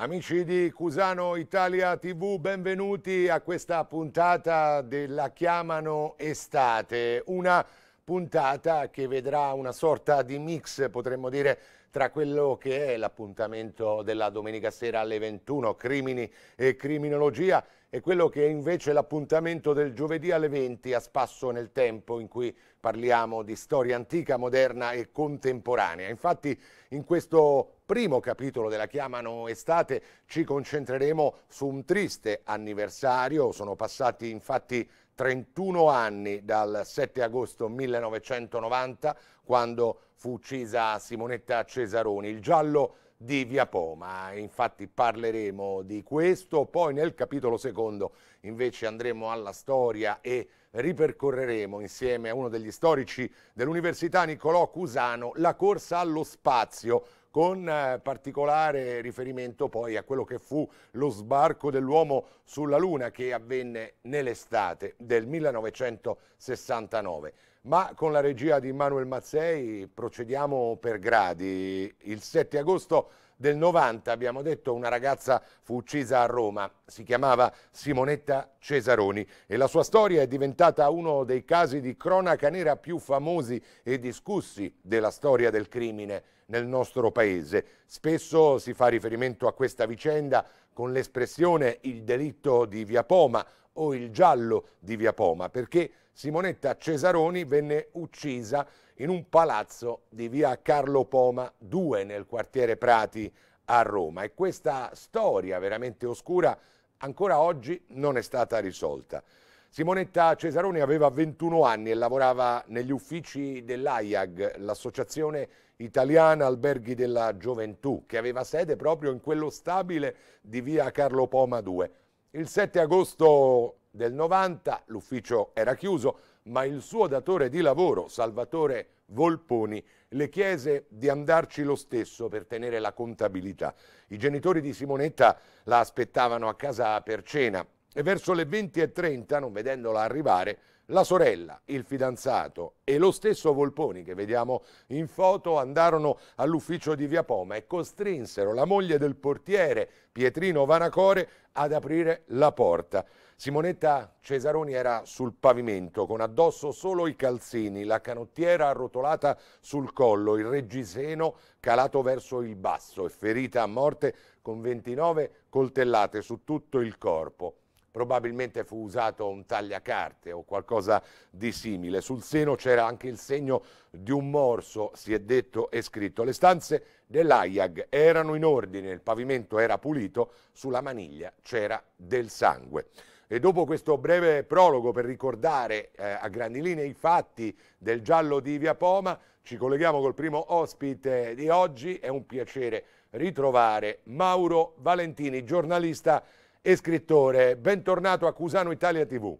Amici di Cusano Italia TV, benvenuti a questa puntata della Chiamano Estate, una puntata che vedrà una sorta di mix, potremmo dire, tra quello che è l'appuntamento della domenica sera alle 21, crimini e criminologia, e quello che è invece l'appuntamento del giovedì alle 20 a spasso nel tempo in cui parliamo di storia antica, moderna e contemporanea. Infatti in questo primo capitolo della Chiamano Estate ci concentreremo su un triste anniversario, sono passati infatti 31 anni dal 7 agosto 1990 quando fu uccisa Simonetta Cesaroni, il giallo di Via Poma. Infatti parleremo di questo, poi nel capitolo secondo invece andremo alla storia e ripercorreremo insieme a uno degli storici dell'Università Niccolò Cusano la corsa allo spazio con eh, particolare riferimento poi a quello che fu lo sbarco dell'uomo sulla Luna che avvenne nell'estate del 1969 ma con la regia di Manuel Mazzei procediamo per gradi. Il 7 agosto del 90, abbiamo detto, una ragazza fu uccisa a Roma, si chiamava Simonetta Cesaroni e la sua storia è diventata uno dei casi di cronaca nera più famosi e discussi della storia del crimine nel nostro paese. Spesso si fa riferimento a questa vicenda con l'espressione il delitto di Via Poma o il giallo di Via Poma, perché Simonetta Cesaroni venne uccisa in un palazzo di via Carlo Poma 2 nel quartiere Prati a Roma e questa storia veramente oscura ancora oggi non è stata risolta. Simonetta Cesaroni aveva 21 anni e lavorava negli uffici dell'AIAG, l'associazione italiana alberghi della gioventù, che aveva sede proprio in quello stabile di via Carlo Poma 2. Il 7 agosto del 90 l'ufficio era chiuso, ma il suo datore di lavoro, Salvatore Volponi, le chiese di andarci lo stesso per tenere la contabilità. I genitori di Simonetta la aspettavano a casa per cena e verso le 20.30, non vedendola arrivare, la sorella, il fidanzato e lo stesso Volponi che vediamo in foto andarono all'ufficio di Via Poma e costrinsero la moglie del portiere Pietrino Vanacore ad aprire la porta. Simonetta Cesaroni era sul pavimento con addosso solo i calzini, la canottiera arrotolata sul collo, il reggiseno calato verso il basso e ferita a morte con 29 coltellate su tutto il corpo probabilmente fu usato un tagliacarte o qualcosa di simile. Sul seno c'era anche il segno di un morso, si è detto e scritto. Le stanze dell'AIAG erano in ordine, il pavimento era pulito, sulla maniglia c'era del sangue. E dopo questo breve prologo per ricordare eh, a grandi linee i fatti del giallo di Via Poma, ci colleghiamo col primo ospite di oggi. È un piacere ritrovare Mauro Valentini, giornalista e scrittore. Bentornato a Cusano Italia TV.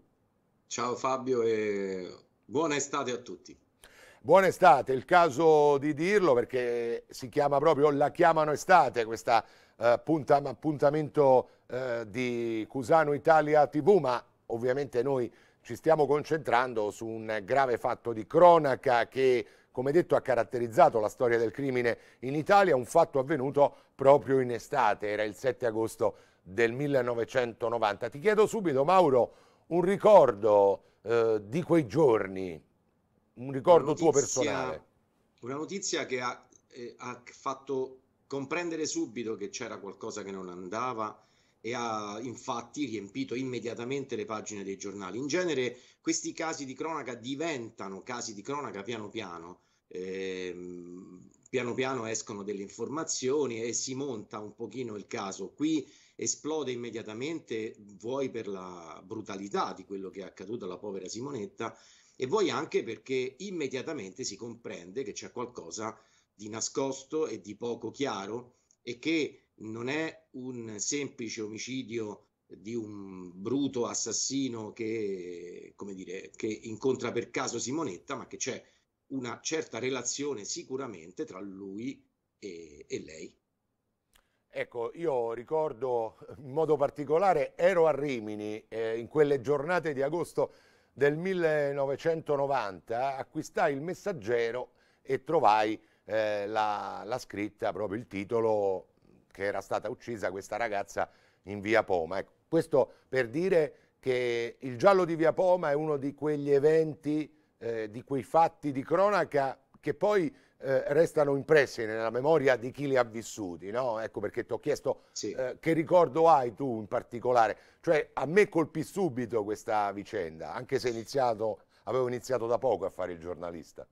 Ciao Fabio e buona estate a tutti. Buona estate, il caso di dirlo perché si chiama proprio La chiamano estate, questo appuntam eh, appuntamento eh, di Cusano Italia TV, ma ovviamente noi ci stiamo concentrando su un grave fatto di cronaca che, come detto, ha caratterizzato la storia del crimine in Italia, un fatto avvenuto proprio in estate, era il 7 agosto del 1990. Ti chiedo subito, Mauro, un ricordo eh, di quei giorni, un ricordo notizia, tuo personale. Una notizia che ha, eh, ha fatto comprendere subito che c'era qualcosa che non andava e ha infatti riempito immediatamente le pagine dei giornali. In genere questi casi di cronaca diventano casi di cronaca piano piano. Ehm, piano piano escono delle informazioni e si monta un pochino il caso. Qui esplode immediatamente, vuoi per la brutalità di quello che è accaduto alla povera Simonetta e vuoi anche perché immediatamente si comprende che c'è qualcosa di nascosto e di poco chiaro e che non è un semplice omicidio di un bruto assassino che, come dire, che incontra per caso Simonetta, ma che c'è una certa relazione sicuramente tra lui e, e lei. Ecco, io ricordo eh, in modo particolare, ero a Rimini eh, in quelle giornate di agosto del 1990, acquistai il messaggero e trovai eh, la, la, scritta, proprio il titolo, che era stata uccisa questa ragazza in via Poma. Ecco, questo per dire che il giallo di via Poma è uno di quegli eventi, eh, di quei fatti di cronaca che poi eh, restano impresse nella memoria di chi li ha vissuti, no? Ecco perché ti ho chiesto sì. eh, che ricordo hai tu in particolare. Cioè, a me colpì subito questa vicenda, anche se iniziato, avevo iniziato da poco a fare il giornalista.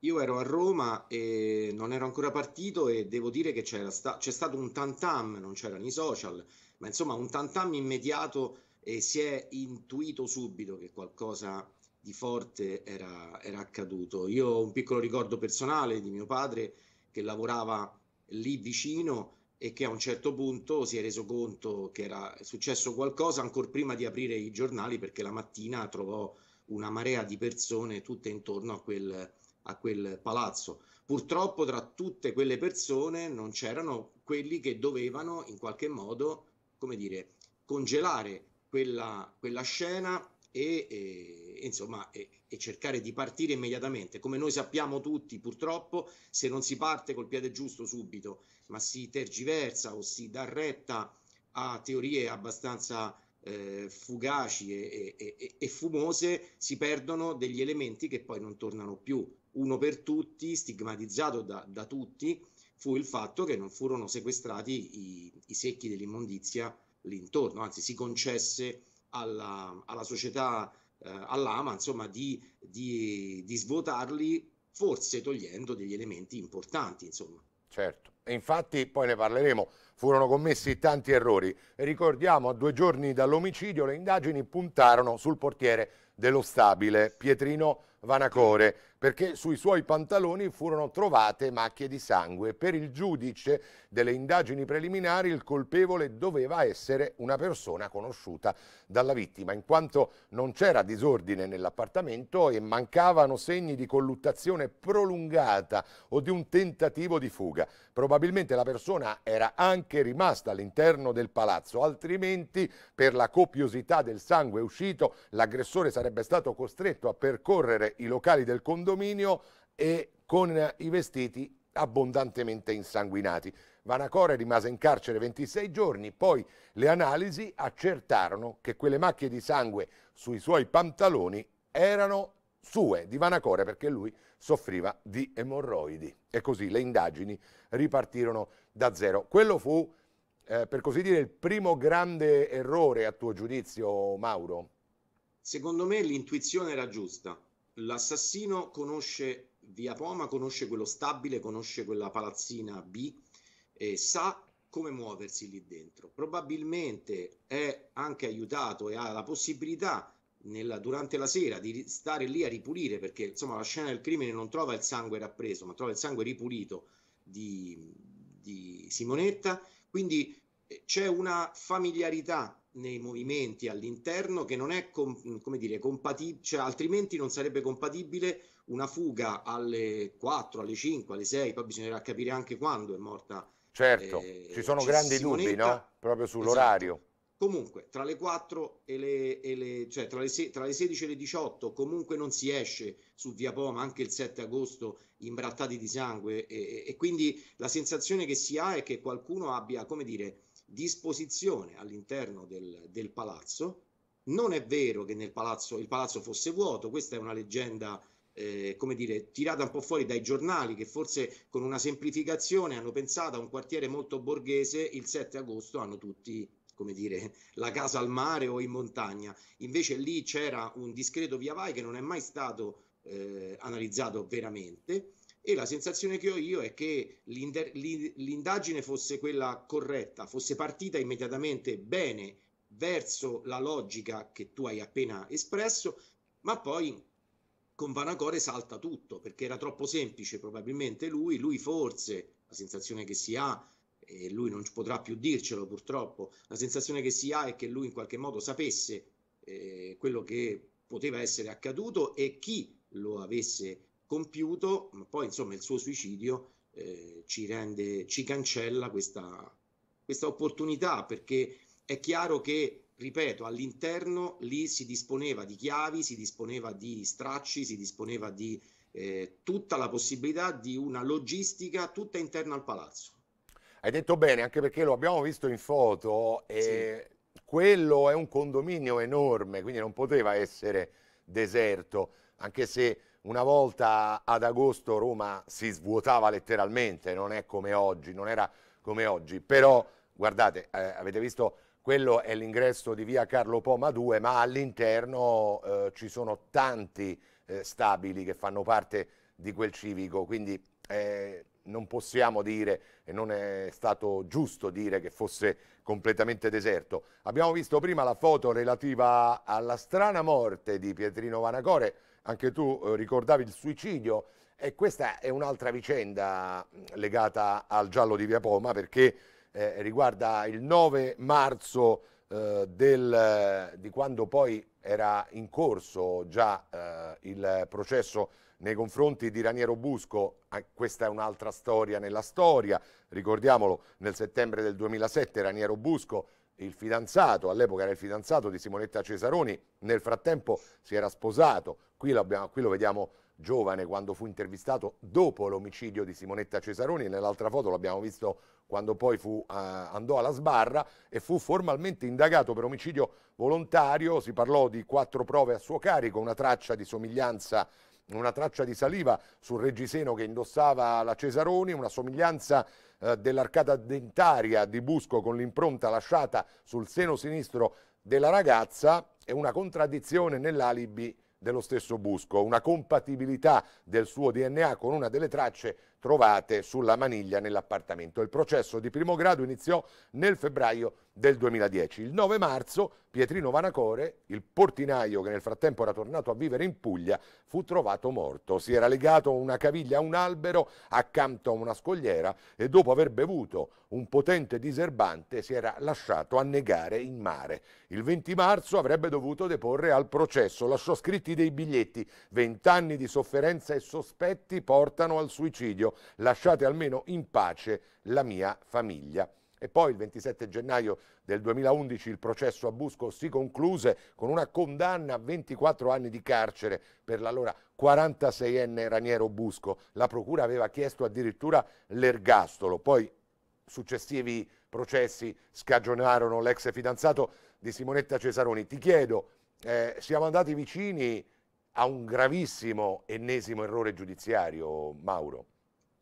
Io ero a Roma e non ero ancora partito e devo dire che c'è sta stato un tantam, non c'erano i social, ma insomma un tantam immediato e si è intuito subito che qualcosa di forte era, era accaduto. Io ho un piccolo ricordo personale di mio padre che lavorava lì vicino e che a un certo punto si è reso conto che era successo qualcosa ancora prima di aprire i giornali perché la mattina trovò una marea di persone tutte intorno a quel, a quel palazzo. Purtroppo tra tutte quelle persone non c'erano quelli che dovevano in qualche modo, come dire, congelare quella, quella scena e, e insomma, e, e, cercare di partire immediatamente. Come noi sappiamo tutti, purtroppo, se non si parte col piede giusto subito, ma si tergiversa o si dà retta a teorie abbastanza eh, fugaci e, e, e fumose, si perdono degli elementi che poi non tornano più. Uno per tutti, stigmatizzato da, da tutti, fu il fatto che non furono sequestrati i, i secchi dell'immondizia l'intorno, anzi si concesse alla, alla società eh, all'ama, insomma, di, di, di svuotarli, forse togliendo degli elementi importanti, insomma. Certo, e infatti poi ne parleremo, furono commessi tanti errori. Ricordiamo, a due giorni dall'omicidio le indagini puntarono sul portiere dello stabile, Pietrino Vanacore, perché sui suoi pantaloni furono trovate macchie di sangue. Per il giudice delle indagini preliminari il colpevole doveva essere una persona conosciuta dalla vittima, in quanto non c'era disordine nell'appartamento e mancavano segni di colluttazione prolungata o di un tentativo di fuga. Probabilmente la persona era anche rimasta all'interno del palazzo, altrimenti per la copiosità del sangue uscito l'aggressore sarebbe stato costretto a percorrere i locali del condominio condominio e con eh, i vestiti abbondantemente insanguinati. Vanacore rimase in carcere 26 giorni, poi le analisi accertarono che quelle macchie di sangue sui suoi pantaloni erano sue, di Vanacore, perché lui soffriva di emorroidi. E così le indagini ripartirono da zero. Quello fu, eh, per così dire, il primo grande errore a tuo giudizio, Mauro? Secondo me l'intuizione era giusta l'assassino conosce via Poma, conosce quello stabile, conosce quella palazzina B e sa come muoversi lì dentro. Probabilmente è anche aiutato e ha la possibilità nella, durante la sera di stare lì a ripulire perché insomma la scena del crimine non trova il sangue rappreso, ma trova il sangue ripulito di, di Simonetta. Quindi eh, c'è una familiarità nei movimenti all'interno che non è com- come dire compatibile, cioè, altrimenti non sarebbe compatibile una fuga alle 4, alle 5, alle 6, poi bisognerà capire anche quando è morta. Certo, eh, ci sono grandi dubbi, no? Proprio esatto. sull'orario. Esatto. Comunque, tra le 4 e le, e le cioè tra le, se- tra le 16 e le 18, comunque non si esce su Via Poma anche il 7 agosto imbrattati di sangue e, e quindi la sensazione che si ha è che qualcuno abbia, come dire, disposizione all'interno del, del palazzo. Non è vero che nel palazzo, il palazzo fosse vuoto, questa è una leggenda eh, come dire, tirata un po' fuori dai giornali che forse con una semplificazione hanno pensato a un quartiere molto borghese, il 7 agosto hanno tutti come dire, la casa al mare o in montagna. Invece lì c'era un discreto via vai che non è mai stato eh, analizzato veramente e la sensazione che ho io è che l'indagine fosse quella corretta, fosse partita immediatamente bene verso la logica che tu hai appena espresso, ma poi con Vanacore salta tutto perché era troppo semplice probabilmente lui, lui forse, la sensazione che si ha, e lui non potrà più dircelo purtroppo, la sensazione che si ha è che lui in qualche modo sapesse eh, quello che poteva essere accaduto e chi lo avesse compiuto, ma poi insomma il suo suicidio eh, ci, rende, ci cancella questa, questa opportunità perché è chiaro che, ripeto, all'interno lì si disponeva di chiavi, si disponeva di stracci, si disponeva di eh, tutta la possibilità di una logistica tutta interna al palazzo. Hai detto bene, anche perché lo abbiamo visto in foto e sì. quello è un condominio enorme, quindi non poteva essere deserto, anche se una volta ad agosto Roma si svuotava letteralmente, non è come oggi, non era come oggi, però guardate, eh, avete visto quello è l'ingresso di via Carlo Poma 2, ma all'interno eh, ci sono tanti eh, stabili che fanno parte di quel civico, quindi eh, non possiamo dire e non è stato giusto dire che fosse completamente deserto. Abbiamo visto prima la foto relativa alla strana morte di Pietrino Vanacore, anche tu eh, ricordavi il suicidio e questa è un'altra vicenda mm, legata al giallo di Via Poma perché eh, riguarda il 9 marzo eh, del, eh, di quando poi era in corso già eh, il processo nei confronti di Raniero Busco, ah, questa è un'altra storia nella storia, ricordiamolo, nel settembre del 2007 Raniero Busco, il fidanzato, all'epoca era il fidanzato di Simonetta Cesaroni, nel frattempo si era sposato, qui lo, qui lo vediamo giovane quando fu intervistato dopo l'omicidio di Simonetta Cesaroni, nell'altra foto l'abbiamo visto quando poi fu, uh, andò alla sbarra e fu formalmente indagato per omicidio volontario, si parlò di quattro prove a suo carico, una traccia di somiglianza una traccia di saliva sul reggiseno che indossava la Cesaroni, una somiglianza eh, dell'arcata dentaria di Busco con l'impronta lasciata sul seno sinistro della ragazza e una contraddizione nell'alibi dello stesso Busco, una compatibilità del suo DNA con una delle tracce trovate sulla maniglia nell'appartamento. Il processo di primo grado iniziò nel febbraio del 2010. Il 9 marzo Pietrino Vanacore, il portinaio che nel frattempo era tornato a vivere in Puglia, fu trovato morto. Si era legato una caviglia a un albero accanto a una scogliera e dopo aver bevuto un potente diserbante si era lasciato annegare in mare. Il 20 marzo avrebbe dovuto deporre al processo, lasciò scritti dei biglietti. Vent'anni di sofferenza e sospetti portano al suicidio. Lasciate almeno in pace la mia famiglia e poi il 27 gennaio del 2011 il processo a Busco si concluse con una condanna a 24 anni di carcere per l'allora 46enne Raniero Busco. La procura aveva chiesto addirittura l'ergastolo, poi successivi processi scagionarono l'ex fidanzato di Simonetta Cesaroni. Ti chiedo, eh, siamo andati vicini a un gravissimo ennesimo errore giudiziario, Mauro?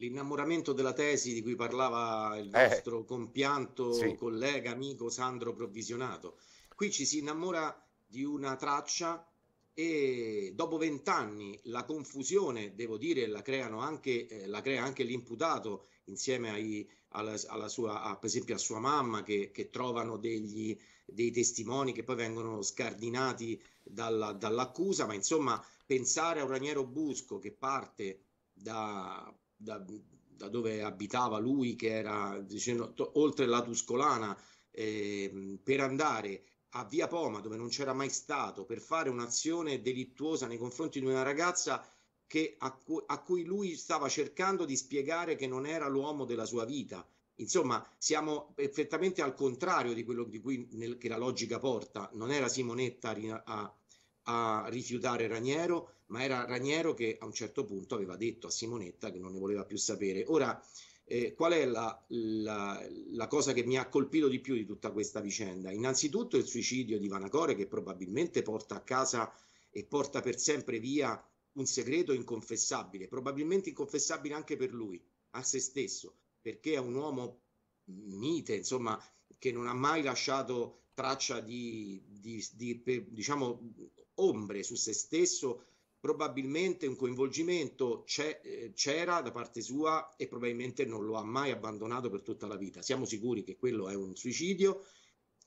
L'innamoramento della tesi di cui parlava il eh, nostro eh, compianto sì. collega, amico Sandro Provvisionato. Qui ci si innamora di una traccia e dopo vent'anni la confusione, devo dire, la, creano anche, eh, la crea anche l'imputato insieme ai, alla, alla sua, a, per esempio a sua mamma che, che trovano degli, dei testimoni che poi vengono scardinati dalla, dall'accusa, ma insomma pensare a un Raniero Busco che parte da da, da dove abitava lui, che era dicendo, oltre la Tuscolana, eh, per andare a Via Poma, dove non c'era mai stato, per fare un'azione delittuosa nei confronti di una ragazza che, a, cu- a cui lui stava cercando di spiegare che non era l'uomo della sua vita. Insomma, siamo perfettamente al contrario di quello di cui nel, che la logica porta. Non era Simonetta a a rifiutare Raniero, ma era Raniero che a un certo punto aveva detto a Simonetta che non ne voleva più sapere. Ora, eh, qual è la, la, la, cosa che mi ha colpito di più di tutta questa vicenda? Innanzitutto il suicidio di Vanacore che probabilmente porta a casa e porta per sempre via un segreto inconfessabile, probabilmente inconfessabile anche per lui, a se stesso, perché è un uomo mite, insomma, che non ha mai lasciato traccia di, di, di, di diciamo, ombre su se stesso, probabilmente un coinvolgimento eh, c'era da parte sua e probabilmente non lo ha mai abbandonato per tutta la vita. Siamo sicuri che quello è un suicidio,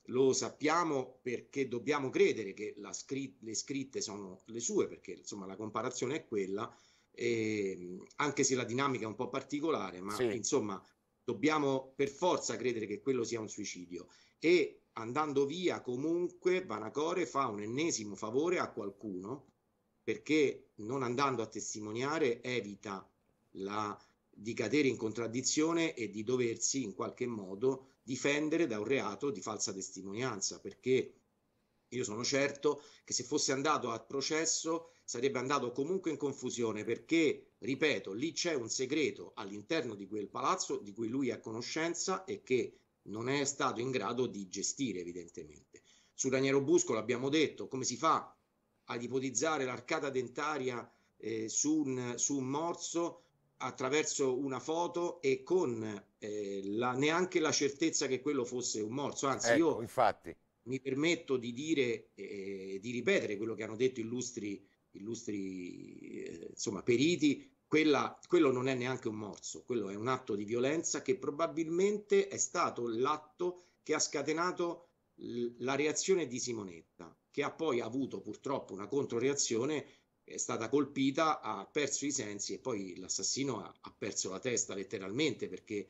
lo sappiamo perché dobbiamo credere che scr- le scritte sono le sue, perché insomma la comparazione è quella, e, ehm, anche se la dinamica è un po' particolare, ma sì. insomma dobbiamo per forza credere che quello sia un suicidio. E andando via comunque Vanacore fa un ennesimo favore a qualcuno perché non andando a testimoniare evita la, di cadere in contraddizione e di doversi in qualche modo difendere da un reato di falsa testimonianza perché io sono certo che se fosse andato a processo sarebbe andato comunque in confusione perché, ripeto, lì c'è un segreto all'interno di quel palazzo di cui lui è a conoscenza e che non è stato in grado di gestire evidentemente. Su Raniero Busco l'abbiamo detto, come si fa ad ipotizzare l'arcata dentaria eh, su, un, su, un, morso attraverso una foto e con eh, la, neanche la certezza che quello fosse un morso. Anzi, ecco, io infatti. mi permetto di dire e eh, di ripetere quello che hanno detto illustri, illustri eh, insomma, periti quella, quello non è neanche un morso, quello è un atto di violenza che probabilmente è stato l'atto che ha scatenato la reazione di Simonetta, che ha poi avuto purtroppo una controreazione, è stata colpita, ha perso i sensi e poi l'assassino ha, ha perso la testa letteralmente perché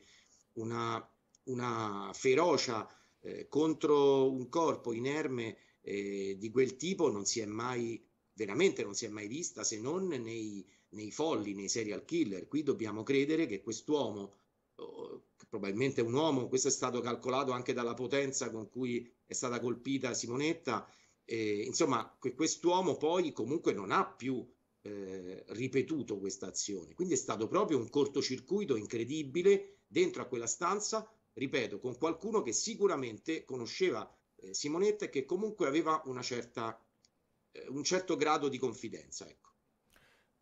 una, una ferocia eh, contro un corpo inerme eh, di quel tipo non si è mai, veramente non si è mai vista se non nei nei folli, nei serial killer. Qui dobbiamo credere che quest'uomo, che probabilmente un uomo, questo è stato calcolato anche dalla potenza con cui è stata colpita Simonetta, eh, insomma, che quest'uomo poi comunque non ha più eh, ripetuto questa azione. Quindi è stato proprio un cortocircuito incredibile dentro a quella stanza, ripeto, con qualcuno che sicuramente conosceva eh, Simonetta e che comunque aveva una certa, eh, un certo grado di confidenza. Ecco.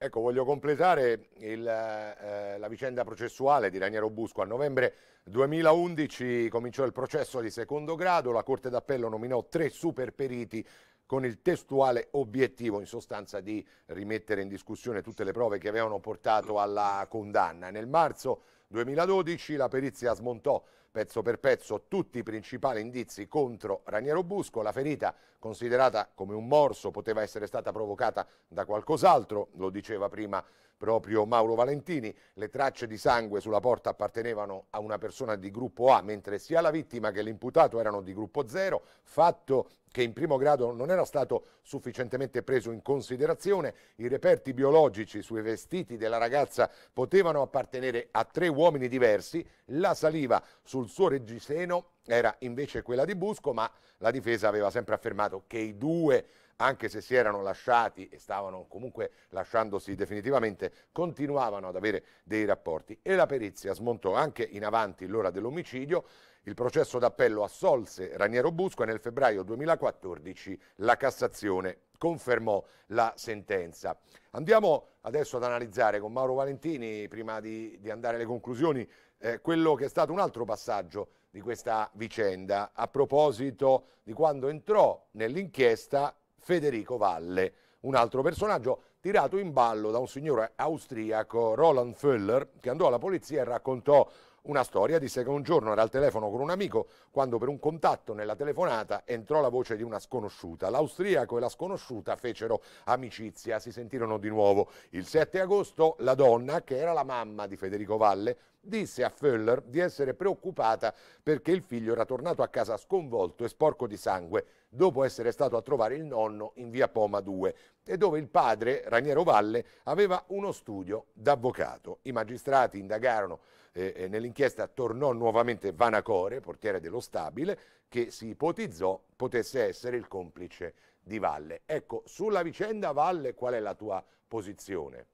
Ecco, voglio completare il, eh, la vicenda processuale di Raniero Busco. A novembre 2011 cominciò il processo di secondo grado, la Corte d'Appello nominò tre superperiti con il testuale obiettivo in sostanza di rimettere in discussione tutte le prove che avevano portato alla condanna. Nel marzo 2012 la perizia smontò pezzo per pezzo tutti i principali indizi contro Raniero Busco. La ferita, considerata come un morso, poteva essere stata provocata da qualcos'altro, lo diceva prima proprio Mauro Valentini. Le tracce di sangue sulla porta appartenevano a una persona di gruppo A, mentre sia la vittima che l'imputato erano di gruppo 0, fatto che in primo grado non era stato sufficientemente preso in considerazione, i reperti biologici sui vestiti della ragazza potevano appartenere a tre uomini diversi, la saliva sul suo reggiseno era invece quella di Busco, ma la difesa aveva sempre affermato che i due anche se si erano lasciati e stavano comunque lasciandosi definitivamente, continuavano ad avere dei rapporti e la perizia smontò anche in avanti l'ora dell'omicidio. Il processo d'appello assolse Raniero Busco e nel febbraio 2014 la Cassazione confermò la sentenza. Andiamo adesso ad analizzare con Mauro Valentini, prima di, di andare alle conclusioni, eh, quello che è stato un altro passaggio di questa vicenda a proposito di quando entrò nell'inchiesta Federico Valle. Un altro personaggio tirato in ballo da un signore austriaco, Roland Föller, che andò alla polizia e raccontò una storia. Disse che un giorno era al telefono con un amico quando per un contatto nella telefonata entrò la voce di una sconosciuta. L'austriaco e la sconosciuta fecero amicizia, si sentirono di nuovo. Il 7 agosto la donna, che era la mamma di Federico Valle, disse a Föller di essere preoccupata perché il figlio era tornato a casa sconvolto e sporco di sangue dopo essere stato a trovare il nonno in via Poma 2 e dove il padre, Raniero Valle, aveva uno studio d'avvocato. I magistrati indagarono eh, nell'inchiesta tornò nuovamente Vanacore, portiere dello stabile, che si ipotizzò potesse essere il complice di Valle. Ecco, sulla vicenda Valle qual è la tua posizione?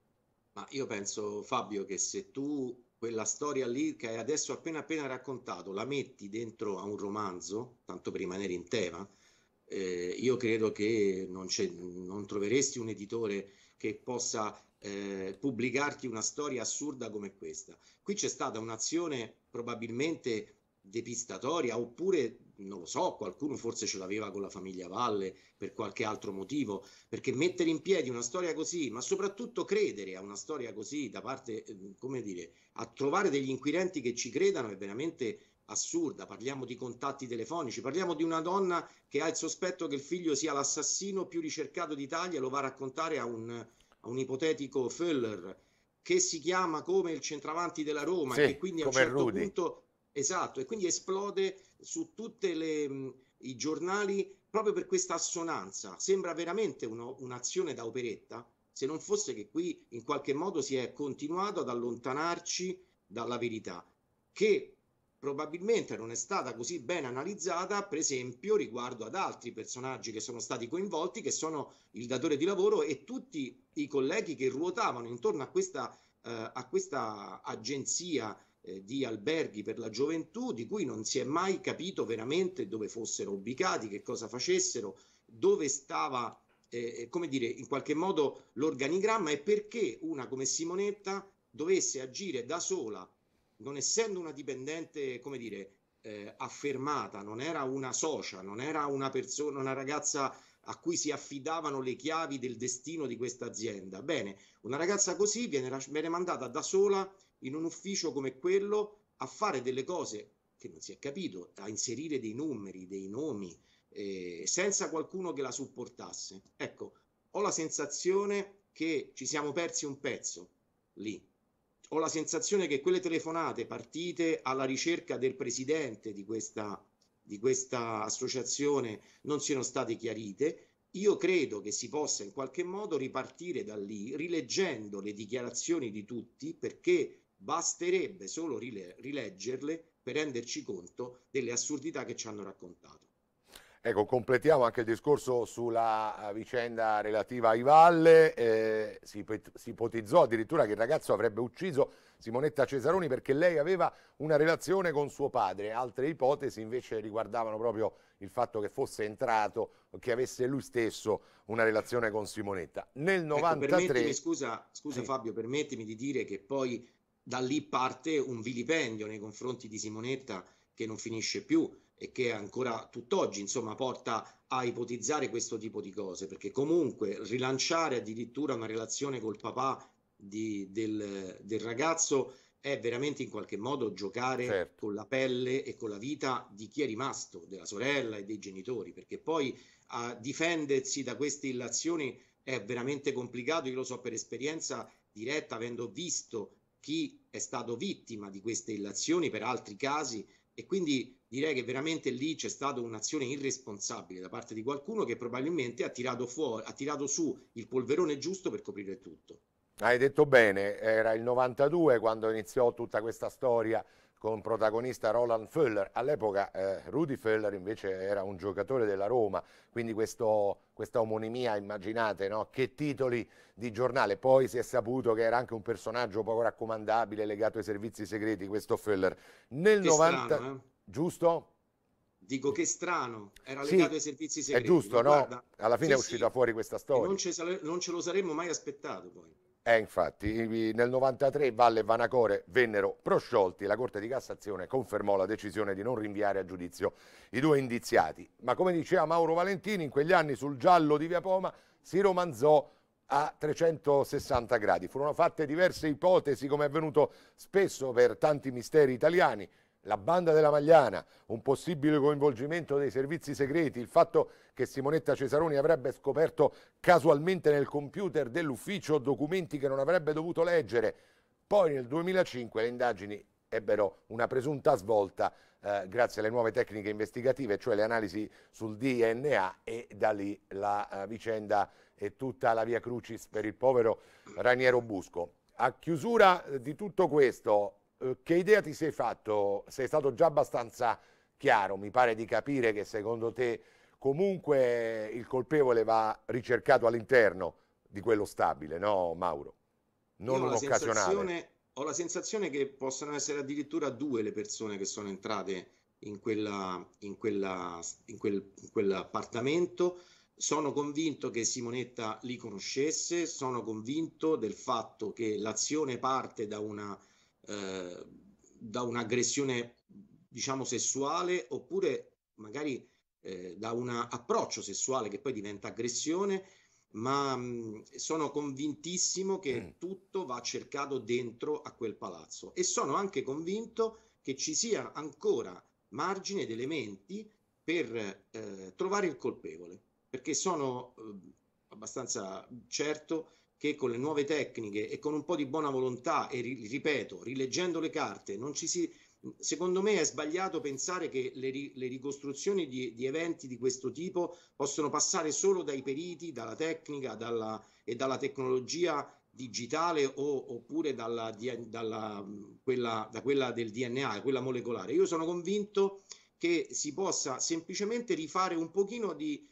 Ma io penso, Fabio, che se tu quella storia lì che hai adesso appena appena raccontato, la metti dentro a un romanzo, tanto per rimanere in tema, eh, io credo che non, non, troveresti un editore che possa eh, pubblicarti una storia assurda come questa. Qui c'è stata un'azione probabilmente depistatoria oppure non lo so, qualcuno forse ce l'aveva con la famiglia Valle per qualche altro motivo, perché mettere in piedi una storia così, ma soprattutto credere a una storia così da parte, ehm, come dire, a trovare degli inquirenti che ci credano è veramente assurda. Parliamo di contatti telefonici, parliamo di una donna che ha il sospetto che il figlio sia l'assassino più ricercato d'Italia, lo va a raccontare a un, a un ipotetico Föller che si chiama come il centravanti della Roma sì, e che quindi a un certo Rudy. punto Esatto, e quindi esplode su tutti i giornali proprio per questa assonanza. Sembra veramente uno, un'azione da operetta, se non fosse che qui in qualche modo si è continuato ad allontanarci dalla verità, che probabilmente non è stata così ben analizzata, per esempio, riguardo ad altri personaggi che sono stati coinvolti, che sono il datore di lavoro e tutti i colleghi che ruotavano intorno a questa, eh, a questa agenzia eh, di alberghi per la gioventù di cui non si è mai capito veramente dove fossero ubicati, che cosa facessero, dove stava, eh, eh, come dire, in qualche modo l'organigramma e perché una come Simonetta dovesse agire da sola, non essendo una dipendente, come dire, eh, affermata, non era una socia, non era una persona, una ragazza a cui si affidavano le chiavi del destino di questa azienda. Bene, una ragazza così viene, viene mandata da sola in un ufficio come quello a fare delle cose che non si è capito, a inserire dei numeri, dei nomi, eh, senza qualcuno che la supportasse. Ecco, ho la sensazione che ci siamo persi un pezzo lì. Ho la sensazione che quelle telefonate partite alla ricerca del presidente di questa, di questa associazione non siano state chiarite. Io credo che si possa in qualche modo ripartire da lì, rileggendo le dichiarazioni di tutti, perché basterebbe solo rile- rileggerle per renderci conto delle assurdità che ci hanno raccontato. Ecco, completiamo anche il discorso sulla eh, vicenda relativa ai Valle. Eh, si, si, ipotizzò addirittura che il ragazzo avrebbe ucciso Simonetta Cesaroni perché lei aveva una relazione con suo padre. Altre ipotesi invece riguardavano proprio il fatto che fosse entrato, che avesse lui stesso una relazione con Simonetta. Nel 93... Ecco, scusa, scusa sì. Eh. Fabio, permettimi di dire che poi da lì parte un vilipendio nei confronti di Simonetta che non finisce più e che ancora tutt'oggi insomma porta a ipotizzare questo tipo di cose perché comunque rilanciare addirittura una relazione col papà di, del, del, ragazzo è veramente in qualche modo giocare certo. con la pelle e con la vita di chi è rimasto, della sorella e dei genitori, perché poi a difendersi da queste illazioni è veramente complicato, io lo so per esperienza diretta, avendo visto chi è stato vittima di queste illazioni per altri casi e quindi direi che veramente lì c'è stata un'azione irresponsabile da parte di qualcuno che probabilmente ha tirato, fuori, ha tirato su il polverone giusto per coprire tutto. Hai detto bene, era il 92 quando iniziò tutta questa storia con protagonista Roland Föller. All'epoca eh, Rudy Föller invece era un giocatore della Roma, quindi questo, questa omonimia, immaginate no? che titoli di giornale. Poi si è saputo che era anche un personaggio poco raccomandabile legato ai servizi segreti, questo Föller. Nel che 90... Strano, eh? Giusto? Dico che strano, era legato sì, ai servizi segreti. È giusto, no? Guarda, Alla fine sì, è uscita sì. fuori questa storia. Non ce, non ce lo saremmo mai aspettato poi. Eh, infatti, nel 93 Valle e Vanacore vennero prosciolti la Corte di Cassazione confermò la decisione di non rinviare a giudizio i due indiziati. Ma come diceva Mauro Valentini, in quegli anni sul giallo di Via Poma si romanzò a 360 gradi. Furono fatte diverse ipotesi, come è avvenuto spesso per tanti misteri italiani, la banda della Magliana, un possibile coinvolgimento dei servizi segreti, il fatto che Simonetta Cesaroni avrebbe scoperto casualmente nel computer dell'ufficio documenti che non avrebbe dovuto leggere. Poi nel 2005 le indagini ebbero una presunta svolta eh, grazie alle nuove tecniche investigative, cioè le analisi sul DNA e da lì la eh, vicenda e tutta la via crucis per il povero Raniero Busco. A chiusura eh, di tutto questo, eh, che idea ti sei fatto? Sei stato già abbastanza chiaro, mi pare di capire che secondo te comunque il colpevole va ricercato all'interno di quello stabile, no Mauro? Non un occasionale. Ho la sensazione che possano essere addirittura due le persone che sono entrate in, quella, in, quella, in, quel, in quell'appartamento. Sono convinto che Simonetta li conoscesse, sono convinto del fatto che l'azione parte da una eh, da un'aggressione, diciamo, sessuale oppure magari eh, da un approccio sessuale che poi diventa aggressione, ma mh, sono convintissimo che mm. tutto va cercato dentro a quel palazzo e sono anche convinto che ci sia ancora margine ed elementi per eh, trovare il colpevole, perché sono eh, abbastanza certo che con le nuove tecniche e con un po' di buona volontà, e ripeto, rileggendo le carte, non ci si, secondo me è sbagliato pensare che le, le ricostruzioni di, di, eventi di questo tipo possono passare solo dai periti, dalla tecnica dalla, e dalla tecnologia digitale o, oppure dalla, dalla, quella, da quella del DNA, quella molecolare. Io sono convinto che si possa semplicemente rifare un pochino di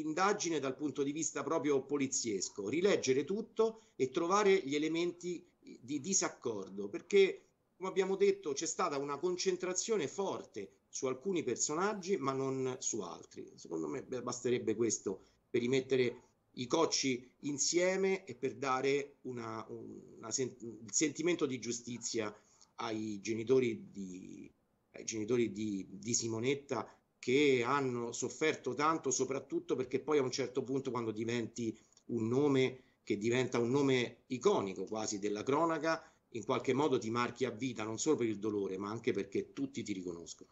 indagine dal punto di vista proprio poliziesco, rileggere tutto e trovare gli elementi di disaccordo, perché come abbiamo detto c'è stata una concentrazione forte su alcuni personaggi ma non su altri. Secondo me basterebbe questo per rimettere i cocci insieme e per dare una, una, il sentimento di giustizia ai genitori di, ai genitori di, di Simonetta che hanno sofferto tanto, soprattutto perché poi a un certo punto quando diventi un nome che diventa un nome iconico quasi della cronaca, in qualche modo ti marchi a vita non solo per il dolore, ma anche perché tutti ti riconoscono.